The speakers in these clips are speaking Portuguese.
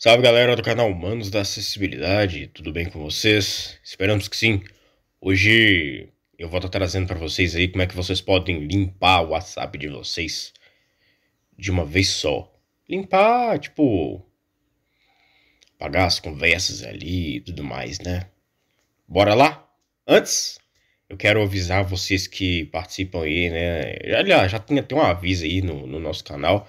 Salve galera do canal Humanos da Acessibilidade, tudo bem com vocês? Esperamos que sim. Hoje eu vou estar trazendo para vocês aí como é que vocês podem limpar o WhatsApp de vocês de uma vez só. Limpar, tipo, apagar as conversas ali e tudo mais, né? Bora lá? Antes, eu quero avisar vocês que participam aí, né? Já, já tem até um aviso aí no, no nosso canal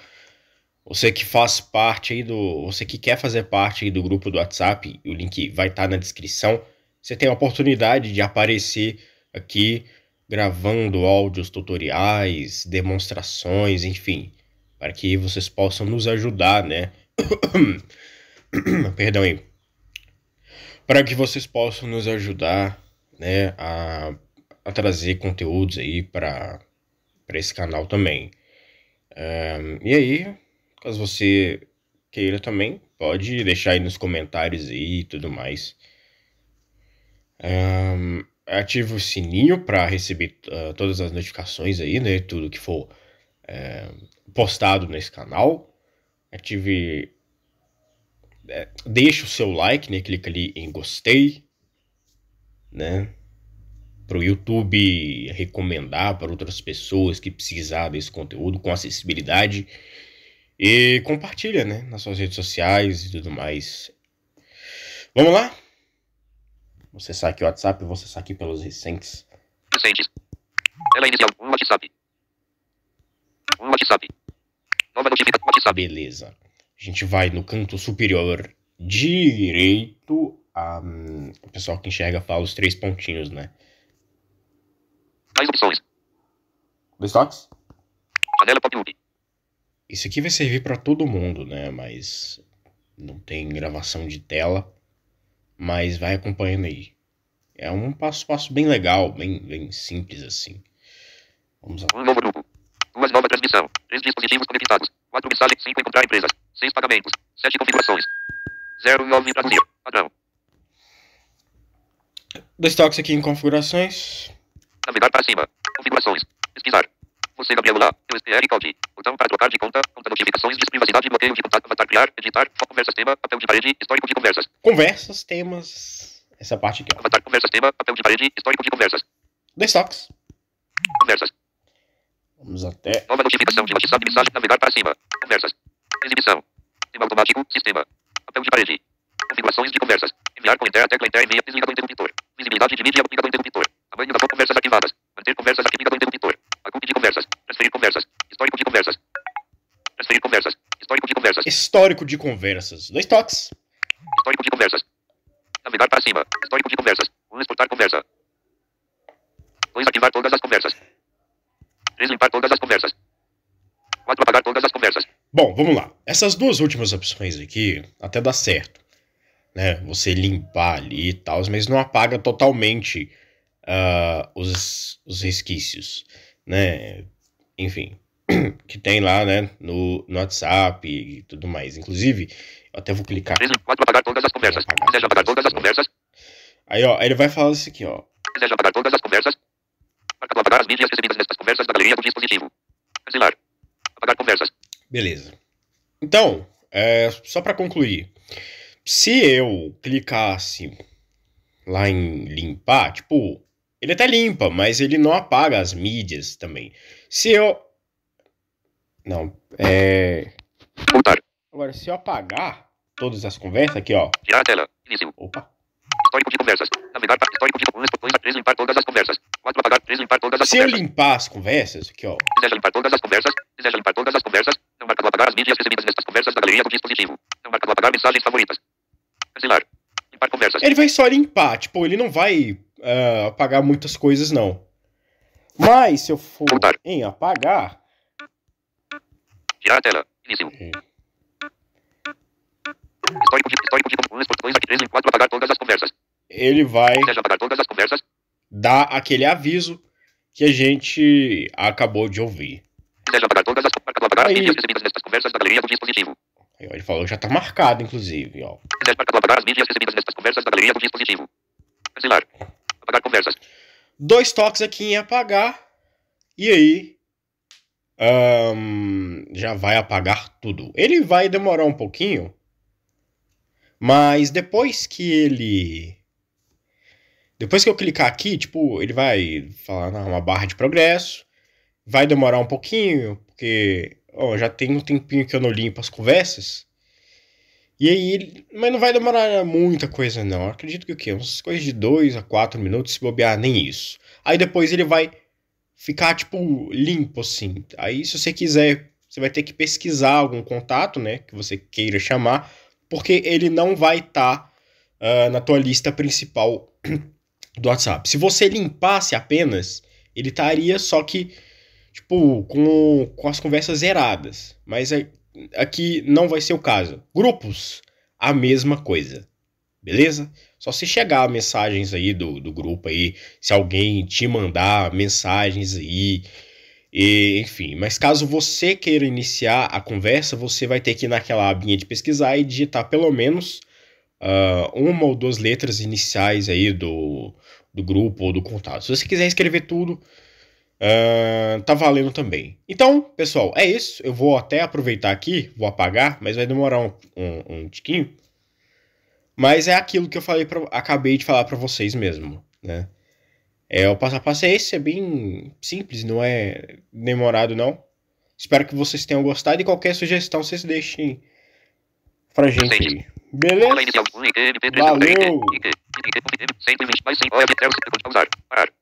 você que faz parte aí do. Você que quer fazer parte aí do grupo do WhatsApp, o link vai estar tá na descrição. Você tem a oportunidade de aparecer aqui gravando áudios, tutoriais, demonstrações, enfim, para que vocês possam nos ajudar, né? Perdão aí. Para que vocês possam nos ajudar, né, a, a trazer conteúdos aí para esse canal também. Um, e aí, Caso você queira também, pode deixar aí nos comentários e tudo mais. Um, ative o sininho para receber uh, todas as notificações aí, né? Tudo que for uh, postado nesse canal. Ative. Uh, deixa o seu like, né? Clica ali em gostei, né? Para o YouTube recomendar para outras pessoas que precisar desse conteúdo com acessibilidade. E compartilha, né? Nas suas redes sociais e tudo mais. Vamos lá? Vou acessar aqui o WhatsApp, vou acessar aqui pelos recentes. Recentes. ela inicial, um WhatsApp. Um WhatsApp. Nova notificação, WhatsApp. Beleza. A gente vai no canto superior direito. A, um, o pessoal que enxerga fala os três pontinhos, né? Mais opções. Destaques? Janela pop-up. Isso aqui vai servir para todo mundo, né? Mas não tem gravação de tela, mas vai acompanhando aí. É um passo a passo bem legal, bem, bem simples assim. Vamos lá. Um novo grupo. Duas novas transmissão. Três dispositivos conectados. Quatro mensagens. Cinco encontrar empresas. Seis pagamentos. Sete configurações. Zero nove traduzir. Padrão. Dois toques aqui em configurações. Navegar para cima. Configurações. Pesquisar. Você eu Bielula, USPR Code. Botão para trocar de conta, conta notificações, de privacidade, bloqueio de contato, avatar, criar, editar, conversas, tema, papel de parede, histórico de conversas. Conversas, temas, essa parte aqui. Ó. Avatar, conversas, tema, papel de parede, histórico de conversas. Dois toques. Conversas. Vamos até... Nova notificação de WhatsApp, mensagem, navegar para cima. Conversas. Exibição. Tema automático, sistema. Papel de parede. Configurações de conversas. Enviar com enter, tecla enter, envia, desliga do interruptor. Visibilidade de mídia, liga do interruptor. Tamanho da conversas ativadas. Manter conversas aqui, do interruptor. Transferir conversas. Histórico de conversas. Transferir conversas. Histórico de conversas. Histórico de conversas. Dois toques. Histórico de conversas. Navegar para cima. Histórico de conversas. Um exportar conversa. Dois ativar todas as conversas. Três limpar todas as conversas. Quatro apagar todas as conversas. Bom, vamos lá. Essas duas últimas opções aqui até dá certo. Né? Você limpar ali e tal, mas não apaga totalmente uh, os, os resquícios. Né? enfim, que tem lá, né, no, no WhatsApp e tudo mais. Inclusive, eu até vou clicar. Pode apagar todas as conversas. Deseja apagar todas as conversas. Aí, ó, ele vai falar isso aqui, ó. Deseja apagar todas as conversas. apagar as mídias recebidas nestas conversas da galeria do dispositivo. Cancelar. Apagar conversas. Beleza. Então, é, só para concluir. Se eu clicasse lá em limpar, tipo, ele até limpa, mas ele não apaga as mídias também. Se eu. Não, é. Voltar. Agora, se eu apagar todas as conversas aqui, ó. Tirar a tela. Início. Opa. Histórico de conversas. Navegar para histórico de conversas. 3 limpar todas as conversas. 4 apagar 3 limpar todas as conversas. Se eu limpar as conversas, aqui, ó. Deseja limpar todas as conversas. Deseja limpar todas as conversas. Não marcado apagar as mídias recebidas nestas conversas da galeria do dispositivo. Não marcado apagar mensagens favoritas. Cancelar. Limpar conversas. Ele vai só limpar, tipo, ele não vai ah, apagar muitas coisas, não. Mas se eu for Voltar. em apagar. Tirar a tela. Início. É. Histórico de, histórico de apagar todas as conversas. Ele vai conversas. dar aquele aviso que a gente acabou de ouvir. Aí. ele falou, já tá marcado, inclusive, ó. Apagar conversas. Dois toques aqui em apagar. E aí. Um, já vai apagar tudo. Ele vai demorar um pouquinho. Mas depois que ele. Depois que eu clicar aqui, tipo, ele vai falar não, uma barra de progresso. Vai demorar um pouquinho, porque já tem um tempinho que eu não limpo as conversas. E aí Mas não vai demorar muita coisa, não. Eu acredito que o quê? Uns coisas de dois a quatro minutos, se bobear, nem isso. Aí depois ele vai ficar, tipo, limpo, assim. Aí, se você quiser, você vai ter que pesquisar algum contato, né? Que você queira chamar, porque ele não vai estar tá, uh, na tua lista principal do WhatsApp. Se você limpasse apenas, ele estaria só que, tipo, com, com as conversas zeradas. Mas aqui não vai ser o caso. Grupos, a mesma coisa. Beleza? Só se chegar mensagens aí do, do grupo aí, se alguém te mandar mensagens aí, e, enfim. Mas caso você queira iniciar a conversa, você vai ter que ir naquela abinha de pesquisar e digitar pelo menos uh, uma ou duas letras iniciais aí do, do grupo ou do contato. Se você quiser escrever tudo, Uh, tá valendo também. Então, pessoal, é isso. Eu vou até aproveitar aqui, vou apagar, mas vai demorar um, um, um tiquinho. Mas é aquilo que eu falei pra, acabei de falar para vocês mesmo, né? É, o passo a passo é esse, é bem simples, não é demorado não. Espero que vocês tenham gostado e qualquer sugestão vocês deixem pra gente aí. Beleza? Valeu!